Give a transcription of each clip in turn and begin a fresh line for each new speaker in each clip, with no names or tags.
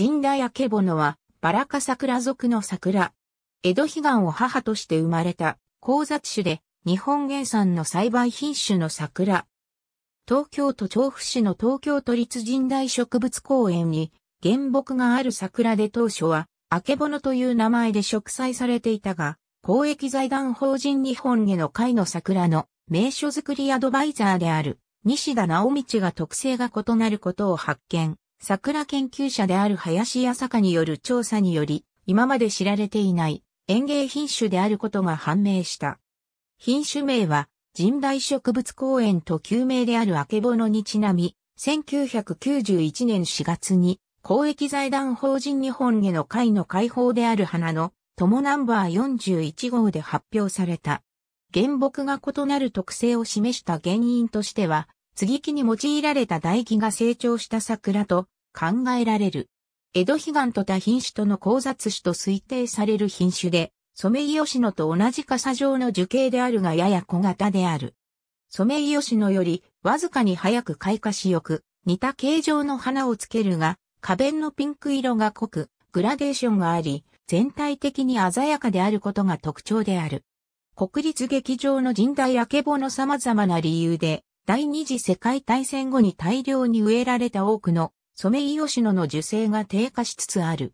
神田やけぼのは、バラカ桜族の桜。江戸悲願を母として生まれた、交雑種で、日本原産の栽培品種の桜。東京都調布市の東京都立神代植物公園に原木がある桜で当初は、あけぼのという名前で植栽されていたが、公益財団法人日本への会の桜の名所づくりアドバイザーである西田直道が特性が異なることを発見。桜研究者である林家坂による調査により、今まで知られていない園芸品種であることが判明した。品種名は、神代植物公園と旧名であるあけぼのにちなみ、1991年4月に、公益財団法人日本への会の会報である花の、友ナンバー41号で発表された。原木が異なる特性を示した原因としては、継ぎ木に用いられた台木が成長した桜と考えられる。江戸彼岸と他品種との交雑種と推定される品種で、ソメイヨシノと同じ傘状の樹形であるがやや小型である。ソメイヨシノよりわずかに早く開花しよく、似た形状の花をつけるが、花弁のピンク色が濃く、グラデーションがあり、全体的に鮮やかであることが特徴である。国立劇場の神代あけぼの様々な理由で、第二次世界大戦後に大量に植えられた多くのソメイヨシノの樹勢が低下しつつある。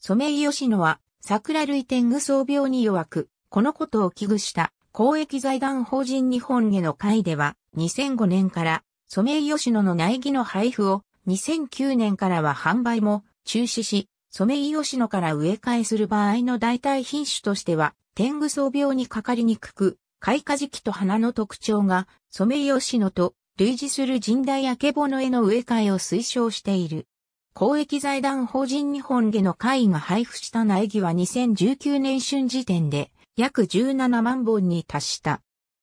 ソメイヨシノは桜類天狗草病に弱く、このことを危惧した公益財団法人日本への会では2005年からソメイヨシノの苗木の配布を2009年からは販売も中止し、ソメイヨシノから植え替えする場合の代替品種としては天狗草病にかかりにくく、開花時期と花の特徴がソメイヨシノと類似する神代やけぼのへの植え替えを推奨している。公益財団法人日本下の会が配布した苗木は2019年春時点で約17万本に達した。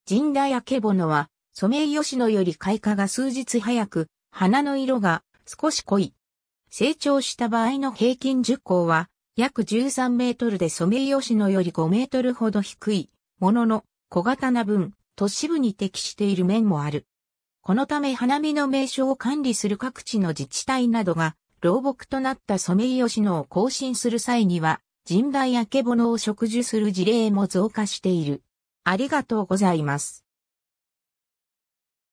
神代やけぼのはソメイヨシノより開花が数日早く、花の色が少し濃い。成長した場合の平均樹高は約13メートルでソメイヨシノより5メートルほど低いものの小型な分、都市部に適している面もある。このため花見の名所を管理する各地の自治体などが、老木となったソメイヨシノを更新する際には、人大やけぼのを植樹する事例も増加している。ありがとうございます。